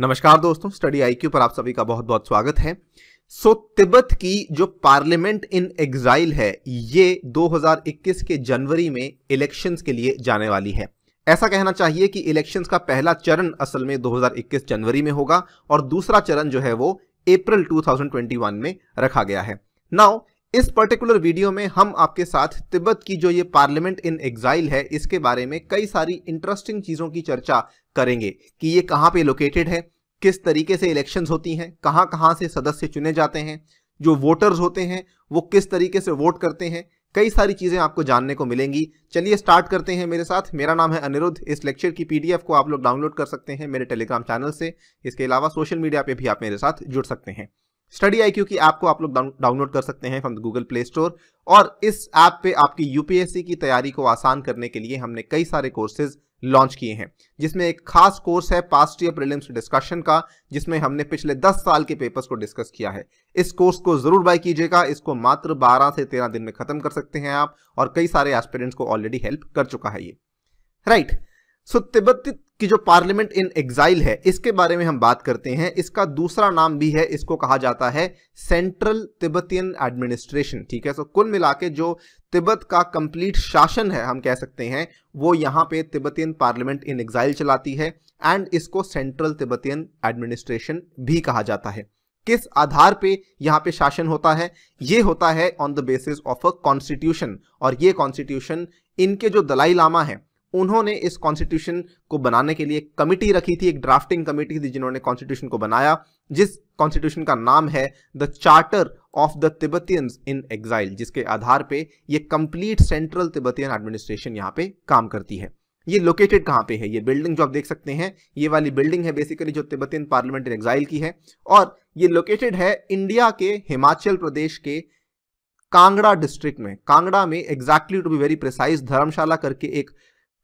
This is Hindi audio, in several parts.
नमस्कार दोस्तों स्टडी आईक्यू पर आप सभी का बहुत बहुत स्वागत है सो so, तिब्बत की जो पार्लियामेंट इन एग्जाइल है ये 2021 के जनवरी में इलेक्शंस के लिए जाने वाली है ऐसा कहना चाहिए कि इलेक्शंस का पहला चरण असल में 2021 जनवरी में होगा और दूसरा चरण जो है वो अप्रैल 2021 में रखा गया है नाउ इस पर्टिकुलर वीडियो में हम आपके साथ तिब्बत की जो ये पार्लियामेंट इन एग्जाइल है इसके बारे में कई सारी इंटरेस्टिंग चीज़ों की चर्चा करेंगे कि ये कहाँ पे लोकेटेड है किस तरीके से इलेक्शंस होती हैं कहाँ कहाँ से सदस्य चुने जाते हैं जो वोटर्स होते हैं वो किस तरीके से वोट करते हैं कई सारी चीज़ें आपको जानने को मिलेंगी चलिए स्टार्ट करते हैं मेरे साथ मेरा नाम है अनिरुद्ध इस लेक्चर की पीडीएफ को आप लोग डाउनलोड कर सकते हैं मेरे टेलीग्राम चैनल से इसके अलावा सोशल मीडिया पे भी आप मेरे साथ जुड़ सकते हैं स्टडी आई की ऐप को आप लोग डाउनलोड कर सकते हैं from the Google Play Store और इस ऐप पे आपकी यूपीएससी की तैयारी को आसान करने के लिए हमने कई सारे कोर्सेज लॉन्च किए हैं जिसमें एक खास कोर्स है पास्ट ईयर प्रीलिम्स डिस्कशन का जिसमें हमने पिछले 10 साल के पेपर्स को डिस्कस किया है इस कोर्स को जरूर बाय कीजिएगा इसको मात्र 12 से 13 दिन में खत्म कर सकते हैं आप और कई सारे एस्पिरेंट्स को ऑलरेडी हेल्प कर चुका है ये राइट सो तिब्बत कि जो पार्लियामेंट इन एग्जाइल है इसके बारे में हम बात करते हैं इसका दूसरा नाम भी है इसको कहा जाता है सेंट्रल तिब्बतियन एडमिनिस्ट्रेशन ठीक है सो कुल मिला के जो तिब्बत का कंप्लीट शासन है हम कह सकते हैं वो यहाँ पे तिब्बतियन पार्लियामेंट इन एग्जाइल चलाती है एंड इसको सेंट्रल तिब्बतियन एडमिनिस्ट्रेशन भी कहा जाता है किस आधार पे यहाँ पे शासन होता है ये होता है on the basis of a constitution और ये कॉन्स्टिट्यूशन इनके जो दलाई लामा है उन्होंने इस कॉन्स्टिट्यूशन को बनाने के लिए कमिटी रखी थी एक ड्राफ्टिंग कमेटी थी जिन्होंने कॉन्स्टिट्यूशन को बनाया जिस कॉन्स्टिट्यूशन का नाम है the charter of the Tibetans in exile जिसके आधार पे ये कंप्लीट सेंट्रल तिब्बतियन एडमिनिस्ट्रेशन यहाँ पे काम करती है ये लोकेटेड कहाँ पे है ये बिल्डिंग जो आप देख सकते हैं ये वाली बिल्डिंग है बेसिकली जो तिब्बतियन पार्लियामेंट इन एग्जाइल की है और ये लोकेटेड है इंडिया के हिमाचल प्रदेश के कांगड़ा डिस्ट्रिक्ट में कांगड़ा में exactly to be very precise Dharamshala करके एक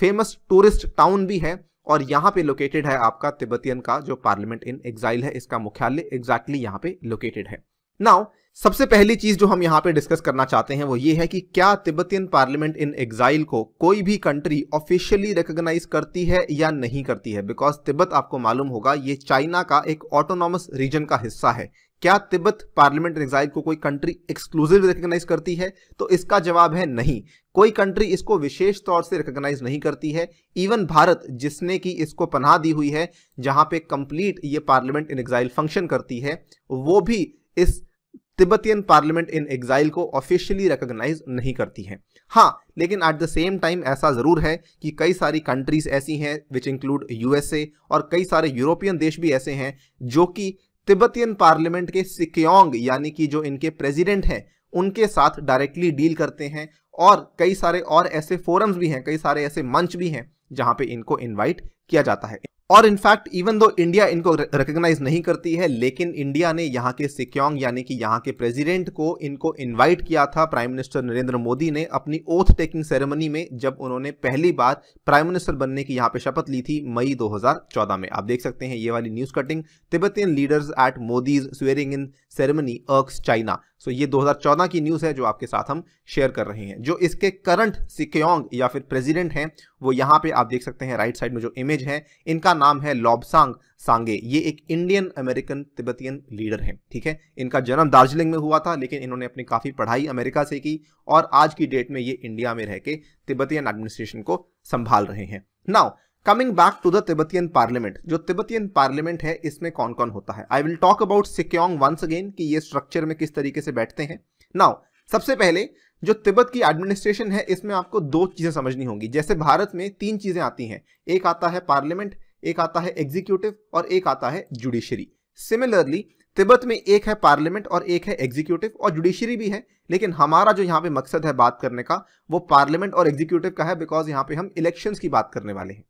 फेमस टूरिस्ट टाउन भी है और यहाँ पे लोकेटेड है आपका तिब्बतियन का जो पार्लियामेंट इन एग्जाइल है इसका मुख्यालय एग्जैक्टली यहाँ पे लोकेटेड है नाउ सबसे पहली चीज जो हम यहाँ पे डिस्कस करना चाहते हैं वो ये है कि क्या तिब्बतियन पार्लियामेंट इन एग्जाइल को कोई भी कंट्री ऑफिशियली रिकोगनाइज करती है या नहीं करती है बिकॉज तिब्बत आपको मालूम होगा ये चाइना का एक ऑटोनॉमस रीजन का हिस्सा है क्या तिब्बत पार्लियामेंट एग्जाइल को कोई कंट्री एक्सक्लूसिव रिकग्नाइज करती है तो इसका जवाब है नहीं कोई कंट्री इसको विशेष तौर से रिकग्नाइज नहीं करती है इवन भारत जिसने कि इसको पनाह दी हुई है जहां पे कंप्लीट ये पार्लियामेंट इन एग्जाइल फंक्शन करती है वो भी इस तिब्बतियन पार्लियामेंट इन एग्जाइल को ऑफिशियली रिकग्नाइज नहीं करती है हाँ लेकिन एट द सेम टाइम ऐसा ज़रूर है कि कई सारी कंट्रीज ऐसी हैं विच इंक्लूड यूएसए और कई सारे यूरोपियन देश भी ऐसे हैं जो कि तिब्बतियन पार्लियामेंट के सिक्योंग यानी कि जो इनके प्रेसिडेंट हैं उनके साथ डायरेक्टली डील करते हैं और कई सारे और ऐसे फोरम्स भी हैं कई सारे ऐसे मंच भी हैं जहां पे इनको इनवाइट किया जाता है और इनफैक्ट इवन दो इंडिया इनको रिकग्नाइज नहीं करती है लेकिन इंडिया ने यहाँ के सिक्योंग यानी कि यहाँ के प्रेसिडेंट को इनको इनवाइट किया था प्राइम मिनिस्टर नरेंद्र मोदी ने अपनी ओथ टेकिंग सेरेमनी में जब उन्होंने पहली बार प्राइम मिनिस्टर बनने की यहाँ पे शपथ ली थी मई 2014 में आप देख सकते हैं ये वाली news cutting Tibetan leaders at Modi's swearing in ceremony irks China so ये 2014 की न्यूज़ है जो आपके साथ हम शेयर कर रहे हैं जो इसके करंट सिक्योंग या फिर प्रेसिडेंट हैं वो यहाँ पे आप देख सकते हैं राइट साइड में जो इमेज है इनका नाम है लॉबसांग सांगे ये एक इंडियन अमेरिकन तिब्बतियन लीडर हैं ठीक है इनका जन्म दार्जिलिंग में हुआ था लेकिन इन्होंने अपनी काफ़ी पढ़ाई अमेरिका से की और आज की डेट में ये इंडिया में रह के तिब्बतियन एडमिनिस्ट्रेशन को संभाल रहे हैं now coming back to the Tibetan parliament जो तिब्बतियन पार्लियामेंट है इसमें कौन कौन होता है I will talk about Sikyong once again कि ये स्ट्रक्चर में किस तरीके से बैठते हैं नाउ सबसे पहले जो तिब्बत की एडमिनिस्ट्रेशन है इसमें आपको दो चीज़ें समझनी होंगी जैसे भारत में तीन चीज़ें आती हैं एक आता है पार्लियामेंट एक आता है एग्जीक्यूटिव और एक आता है जुडिशरी सिमिलरली तिब्बत में एक है पार्लियामेंट और एक है एग्जीक्यूटिव और जुडिशरी भी है लेकिन हमारा जो यहाँ पे मकसद है बात करने का वो पार्लियामेंट और एग्जीक्यूटिव का है बिकॉज यहाँ पे हम इलेक्शंस की बात करने वाले हैं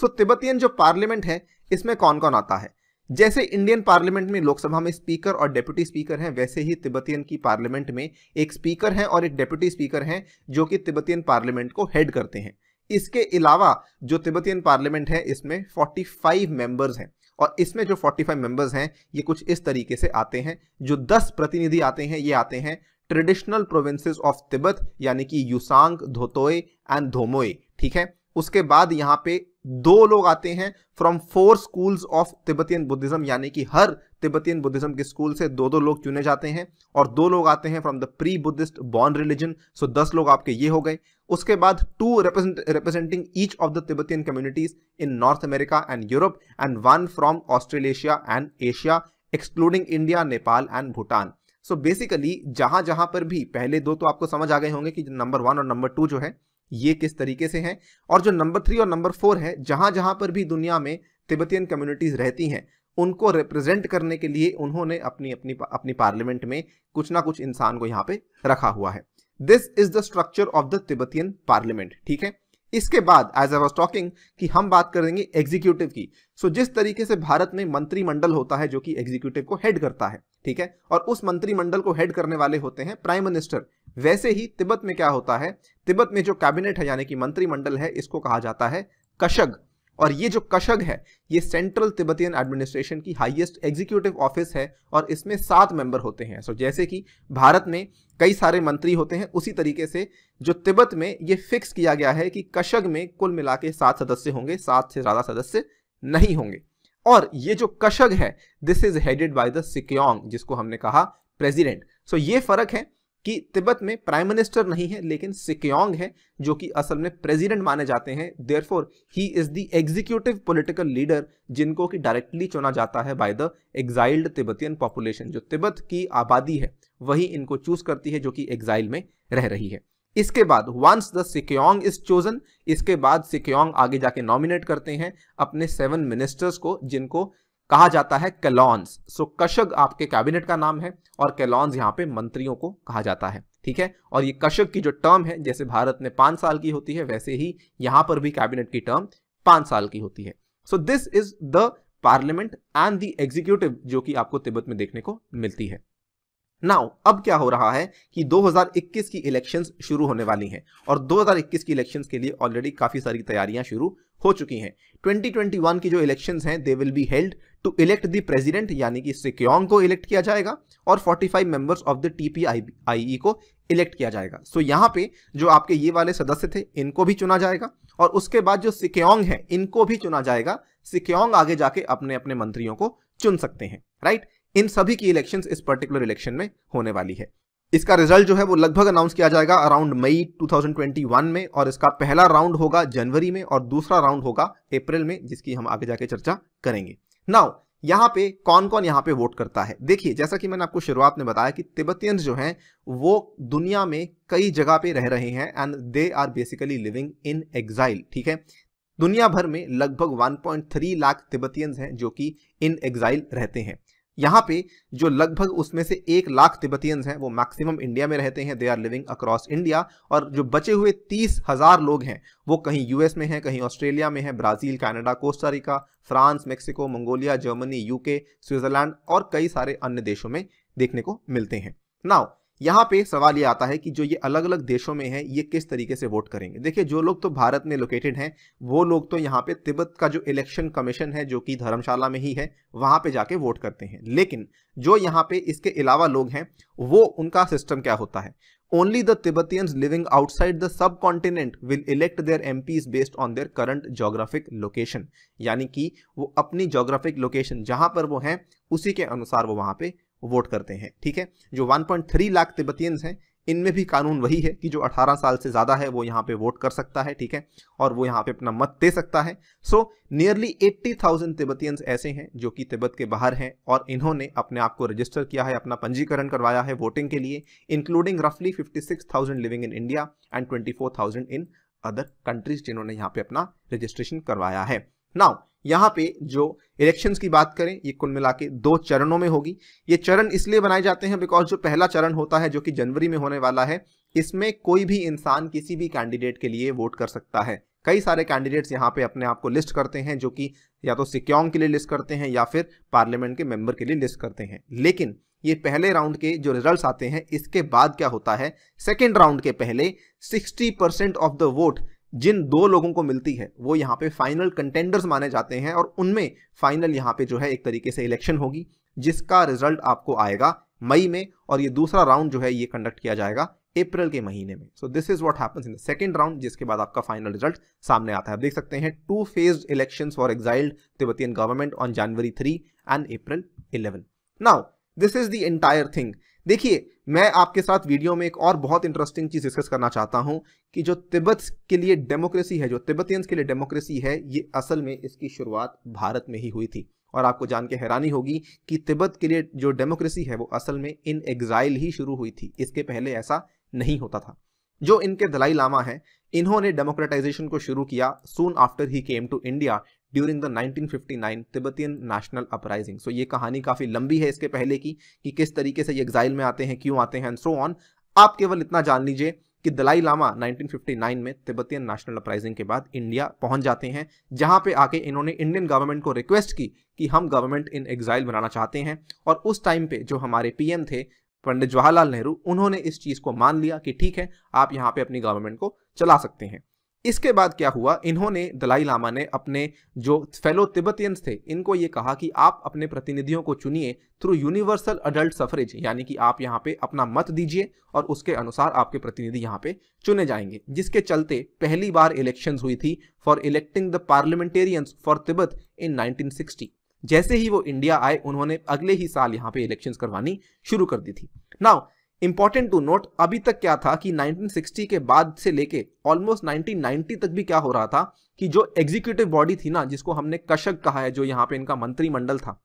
सो तिब्बतियन जो पार्लियामेंट है इसमें कौन कौन आता है जैसे इंडियन पार्लियामेंट में लोकसभा में स्पीकर और डेप्यूटी स्पीकर हैं वैसे ही तिब्बतियन की पार्लियामेंट में एक स्पीकर हैं और एक डेप्यूटी स्पीकर हैं जो कि तिब्बतियन पार्लियामेंट को हेड करते हैं इसके अलावा जो तिब्बतियन पार्लियामेंट है इसमें 45 मेंबर्स हैं और इसमें जो 45 मेंबर्स हैं ये कुछ इस तरीके से आते हैं जो 10 प्रतिनिधि आते हैं ये आते हैं ट्रेडिशनल प्रोविंसेस ऑफ तिब्बत यानी कि यूसांग धोतोए एंड धोमोए ठीक है उसके बाद यहाँ पे दो लोग आते हैं from four schools of Tibetan Buddhism यानी कि हर तिब्बतियन बुद्धिज्म के स्कूल से दो दो लोग चुने जाते हैं और दो लोग आते हैं from the pre Buddhist Bon religion so दस लोग आपके ये हो गए उसके बाद two representing each of the Tibetan communities in North America and Europe and one from Australasia and Asia excluding India Nepal and Bhutan so basically जहां जहां पर भी पहले दो तो आपको समझ आ गए होंगे कि नंबर वन और नंबर टू जो है ये किस तरीके से हैं और जो नंबर थ्री और नंबर फोर है जहां जहां पर भी दुनिया में तिब्बतियन कम्युनिटीज़ रहती हैं उनको रिप्रेजेंट करने के लिए उन्होंने अपनी अपनी अपनी पार्लियामेंट में कुछ ना कुछ इंसान को यहाँ पे रखा हुआ है this is the structure of the Tibetan parliament ठीक है इसके बाद एज आई वॉज टॉकिंग कि हम बात करेंगे एग्जीक्यूटिव की सो so, जिस तरीके से भारत में मंत्रिमंडल होता है जो कि एग्जीक्यूटिव को हेड करता है ठीक है और उस मंत्रिमंडल को हेड करने वाले होते हैं प्राइम मिनिस्टर वैसे ही तिब्बत में क्या होता है तिब्बत में जो कैबिनेट है यानी कि मंत्रिमंडल है इसको कहा जाता है कशग और ये जो कशग है ये सेंट्रल तिब्बतियन एडमिनिस्ट्रेशन की हाईएस्ट एग्जीक्यूटिव ऑफिस है और इसमें सात मेंबर होते हैं सो जैसे कि भारत में कई सारे मंत्री होते हैं उसी तरीके से जो तिब्बत में ये फिक्स किया गया है कि कशग में कुल मिला के सात सदस्य होंगे सात से ज़्यादा सदस्य नहीं होंगे और ये जो कशग है this is headed by the Sikyong जिसको हमने कहा प्रेजिडेंट सो ये फर्क है कि तिब्बत में प्राइम मिनिस्टर नहीं है लेकिन सिक्योंग है जो कि असल में प्रेसिडेंट माने जाते हैं therefore he is the executive political leader जिनको कि डायरेक्टली चुना जाता है by the exiled Tibetan population जो तिब्बत की आबादी है वही इनको चूज करती है जो कि एग्जाइल में रह रही है इसके बाद once the Sikyong is chosen इसके बाद सिक्योंग आगे जाके नॉमिनेट करते हैं अपने सेवन मिनिस्टर्स को जिनको कहा जाता है कैलॉन्स सो कशग आपके कैबिनेट का नाम है और कैलॉन्स यहाँ पे मंत्रियों को कहा जाता है ठीक है और ये कशक की जो टर्म है जैसे भारत में पांच साल की होती है वैसे ही यहां पर भी कैबिनेट की टर्म पांच साल की होती है so this is the parliament and the executive जो कि आपको तिब्बत में देखने को मिलती है नाउ अब क्या हो रहा है कि 2021 की इलेक्शंस शुरू होने वाली हैं और 2021 की इलेक्शंस के लिए ऑलरेडी काफ़ी सारी तैयारियां शुरू हो चुकी हैं 2021 की जो इलेक्शंस हैं they will be held to elect the president यानी कि सिक्योंग को इलेक्ट किया जाएगा और 45 मेंबर्स ऑफ द टीपीआईई को इलेक्ट किया जाएगा सो so, यहाँ पे जो आपके ये वाले सदस्य थे इनको भी चुना जाएगा और उसके बाद जो सिक्योंग है इनको भी चुना जाएगा सिक्योंग आगे जाके अपने अपने मंत्रियों को चुन सकते हैं राइट इन सभी की इलेक्शंस इस पर्टिकुलर इलेक्शन में होने वाली है इसका रिजल्ट जो है वो लगभग अनाउंस किया जाएगा अराउंड मई 2021 में और इसका पहला राउंड होगा जनवरी में और दूसरा राउंड होगा अप्रैल में जिसकी हम आगे जाके चर्चा करेंगे नाउ यहाँ पे कौन कौन यहाँ पे वोट करता है देखिए जैसा कि मैंने आपको शुरुआत में बताया कि तिब्बतियंस जो हैं वो दुनिया में कई जगह पे रह रहे हैं and they are basically living in exile ठीक है दुनिया भर में लगभग 1.3 लाख तिब्बतियंस हैं जो कि इन एग्जाइल रहते हैं यहाँ पे जो लगभग उसमें से एक लाख तिब्बतियंस हैं वो मैक्सिमम इंडिया में रहते हैं they are living across India और जो बचे हुए तीस हज़ार लोग हैं वो कहीं यूएस में हैं कहीं ऑस्ट्रेलिया में हैं Brazil Canada Costa Rica France Mexico Mongolia Germany UK Switzerland और कई सारे अन्य देशों में देखने को मिलते हैं नाउ यहाँ पे सवाल ये आता है कि जो ये अलग अलग देशों में है ये किस तरीके से वोट करेंगे देखिए जो लोग तो भारत में लोकेटेड हैं वो लोग तो यहाँ पे तिब्बत का जो इलेक्शन कमीशन है जो कि धर्मशाला में ही है वहाँ पे जाके वोट करते हैं लेकिन जो यहाँ पे इसके अलावा लोग हैं वो उनका सिस्टम क्या होता है only Tibetans living outside the subcontinent will elect elect M MPs based on their current geographic location यानी कि वो अपनी जोग्राफिक लोकेशन जहाँ पर वो हैं उसी के अनुसार वो वहाँ पे वोट करते हैं ठीक है जो 1.3 लाख तिब्बतियंस हैं इनमें भी कानून वही है कि जो 18 साल से ज़्यादा है वो यहाँ पे वोट कर सकता है ठीक है और वो यहाँ पे अपना मत दे सकता है सो नियरली 80,000 तिब्बतियंस ऐसे हैं जो कि तिब्बत के बाहर हैं और इन्होंने अपने आप को रजिस्टर किया है अपना पंजीकरण करवाया है वोटिंग के लिए इंक्लूडिंग रफली fifty living in India and twenty in other countries जिन्होंने यहाँ पे अपना रजिस्ट्रेशन करवाया है नाउ यहाँ पे जो इलेक्शंस की बात करें ये कुल मिला के दो चरणों में होगी ये चरण इसलिए बनाए जाते हैं बिकॉज जो पहला चरण होता है जो कि जनवरी में होने वाला है इसमें कोई भी इंसान किसी भी कैंडिडेट के लिए वोट कर सकता है कई सारे कैंडिडेट्स यहाँ पे अपने आप को लिस्ट करते हैं जो कि या तो सिक्योंग के लिए लिस्ट करते हैं या फिर पार्लियामेंट के मेंबर के लिए लिस्ट करते हैं लेकिन ये पहले राउंड के जो रिजल्ट्स आते हैं इसके बाद क्या होता है सेकेंड राउंड के पहले 60% ऑफ द वोट जिन दो लोगों को मिलती है वो यहाँ पे फाइनल कंटेंडर्स माने जाते हैं और उनमें फाइनल यहाँ पे जो है एक तरीके से इलेक्शन होगी जिसका रिजल्ट आपको आएगा मई में और ये दूसरा राउंड जो है ये कंडक्ट किया जाएगा अप्रैल के महीने में सो दिस इज वॉट है इन द सेकंड राउंड जिसके बाद आपका फाइनल रिजल्ट सामने आता है आप देख सकते हैं two phase election for exiled Tibetan government on January three and April eleven now this is the entire thing देखिए मैं आपके साथ वीडियो में एक और बहुत इंटरेस्टिंग चीज़ डिस्कस करना चाहता हूं कि जो तिब्बत के लिए डेमोक्रेसी है जो तिब्बतियंस के लिए डेमोक्रेसी है ये असल में इसकी शुरुआत भारत में ही हुई थी और आपको जान के हैरानी होगी कि तिब्बत के लिए जो डेमोक्रेसी है वो असल में इन एग्जाइल ही शुरू हुई थी इसके पहले ऐसा नहीं होता था जो इनके दलाई लामा है इन्होंने डेमोक्रेटाइजेशन को शुरू किया soon after he came to India during the 1959 Tibetan national uprising so ये कहानी काफ़ी लंबी है इसके पहले की कि किस तरीके से ये एग्जाइल में आते हैं क्यों आते हैं एंड सो ऑन आप केवल इतना जान लीजिए कि दलाई लामा 1959 में तिब्बतियन नेशनल अपराइजिंग के बाद इंडिया पहुंच जाते हैं जहां पे आके इन्होंने इंडियन गवर्नमेंट को रिक्वेस्ट की कि हम गवर्नमेंट इन एग्जाइल बनाना चाहते हैं और उस टाइम पे जो हमारे पीएम थे पंडित जवाहरलाल नेहरू उन्होंने इस चीज़ को मान लिया कि ठीक है आप यहाँ पे अपनी गवर्नमेंट को चला सकते हैं इसके बाद क्या हुआ इन्होंने दलाई लामा ने अपने जो फेलो तिब्बतियंस थे इनको ये कहा कि आप अपने प्रतिनिधियों को चुनिए थ्रू यूनिवर्सल अडल्ट सफरेज यानी कि आप यहाँ पे अपना मत दीजिए और उसके अनुसार आपके प्रतिनिधि यहाँ पे चुने जाएंगे जिसके चलते पहली बार इलेक्शन हुई थी for electing the parliamentarians for Tibet in nineteen जैसे ही वो इंडिया आए उन्होंने अगले ही साल यहाँ पे इलेक्शंस करवानी शुरू कर दी थी नाउ इंपॉर्टेंट टू नोट अभी तक क्या था कि 1960 के बाद से लेके ऑलमोस्ट 1990 तक भी क्या हो रहा था कि जो एग्जीक्यूटिव बॉडी थी ना जिसको हमने कशक कहा है जो यहाँ पे इनका मंत्रिमंडल था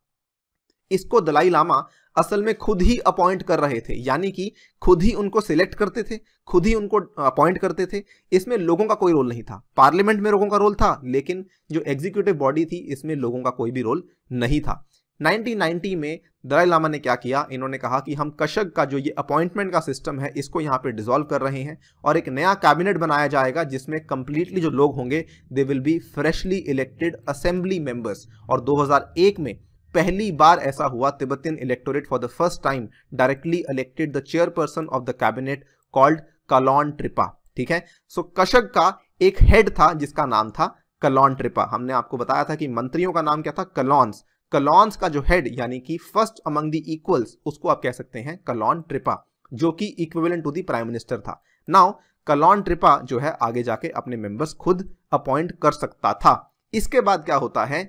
इसको दलाई लामा असल में खुद ही अपॉइंट कर रहे थे यानी कि खुद ही उनको सिलेक्ट करते थे खुद ही उनको अपॉइंट करते थे इसमें लोगों का कोई रोल नहीं था पार्लियामेंट में लोगों का रोल था लेकिन जो एग्जीक्यूटिव बॉडी थी इसमें लोगों का कोई भी रोल नहीं था 1990 में दलाई लामा ने क्या किया इन्होंने कहा कि हम कशक का जो ये अपॉइंटमेंट का सिस्टम है इसको यहाँ पे डिसॉल्व कर रहे हैं और एक नया कैबिनेट बनाया जाएगा जिसमें कम्प्लीटली जो लोग होंगे they will be freshly elected assembly members और 2001 में पहली बार ऐसा हुआ Tibetan electorate for the first time directly elected the chairperson of the cabinet called Kalon Tripa ठीक है सो so, कशक का एक हेड था जिसका नाम था कलॉन ट्रिपा हमने आपको बताया था कि मंत्रियों का नाम क्या था कलॉन्स कलॉन्स का जो हेड यानी कि फर्स्ट अमंग द इक्वल्स उसको आप कह सकते हैं कलॉन ट्रिपा जो कि equivalent to the prime minister था नाउ कलॉन ट्रिपा जो है आगे जाके अपने मेंबर्स खुद अपॉइंट कर सकता था इसके बाद क्या होता है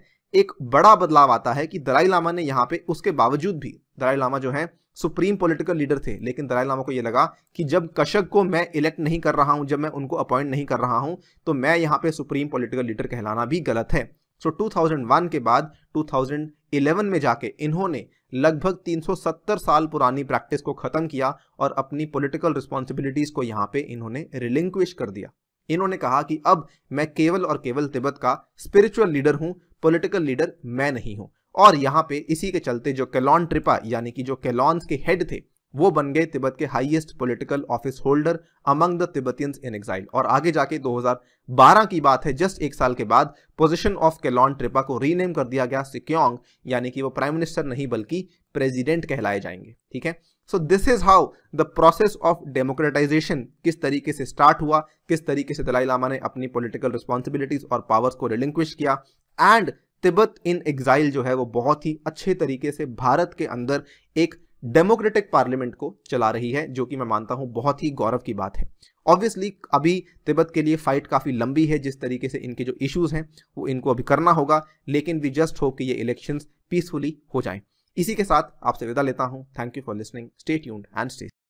एक बड़ा बदलाव आता है कि दलाई लामा ने यहाँ पे उसके बावजूद भी दलाई लामा जो है सुप्रीम पॉलिटिकल लीडर थे लेकिन दलाई लामा को यह लगा कि जब कशक को मैं इलेक्ट नहीं कर रहा हूं जब मैं उनको अपॉइंट नहीं कर रहा हूं तो मैं यहाँ पे सुप्रीम पॉलिटिकल लीडर कहलाना भी गलत है सो थाउजेंड 2001 के बाद 2011 में जाके इन्होंने लगभग 370 साल पुरानी प्रैक्टिस को ख़त्म किया और अपनी पॉलिटिकल रिस्पॉन्सिबिलिटीज़ को यहाँ पे इन्होंने रिलिंक्विश कर दिया इन्होंने कहा कि अब मैं केवल और केवल तिब्बत का स्पिरिचुअल लीडर हूँ पोलिटिकल लीडर मैं नहीं हूँ और यहाँ पे इसी के चलते जो कैलॉन ट्रिपा यानी कि जो कैलॉन्स के हेड थे वो बन गए तिब्बत के highest political office holder among the Tibetans in exile और आगे जाके 2012 की बात है जस्ट एक साल के बाद पोजीशन ऑफ केलॉन ट्रिपा को रीनेम कर दिया गया सिक्योंग यानी कि वो प्राइम मिनिस्टर नहीं बल्कि प्रेसिडेंट कहलाए जाएंगे ठीक है so this is how the process of democratization किस तरीके से स्टार्ट हुआ किस तरीके से दलाई लामा ने अपनी पोलिटिकल रिस्पॉन्सिबिलिटीज और पावर्स को रिलिंक्विश किया एंड तिब्बत इन एग्जाइल जो है वो बहुत ही अच्छे तरीके से भारत के अंदर एक डेमोक्रेटिक पार्लियामेंट को चला रही है जो कि मैं मानता हूं बहुत ही गौरव की बात है ऑब्वियसली अभी तिब्बत के लिए फाइट काफ़ी लंबी है जिस तरीके से इनके जो इश्यूज़ हैं वो इनको अभी करना होगा लेकिन वी जस्ट होप कि ये इलेक्शंस पीसफुली हो जाएं इसी के साथ आपसे विदा लेता हूं thank you for listening stay tuned and stay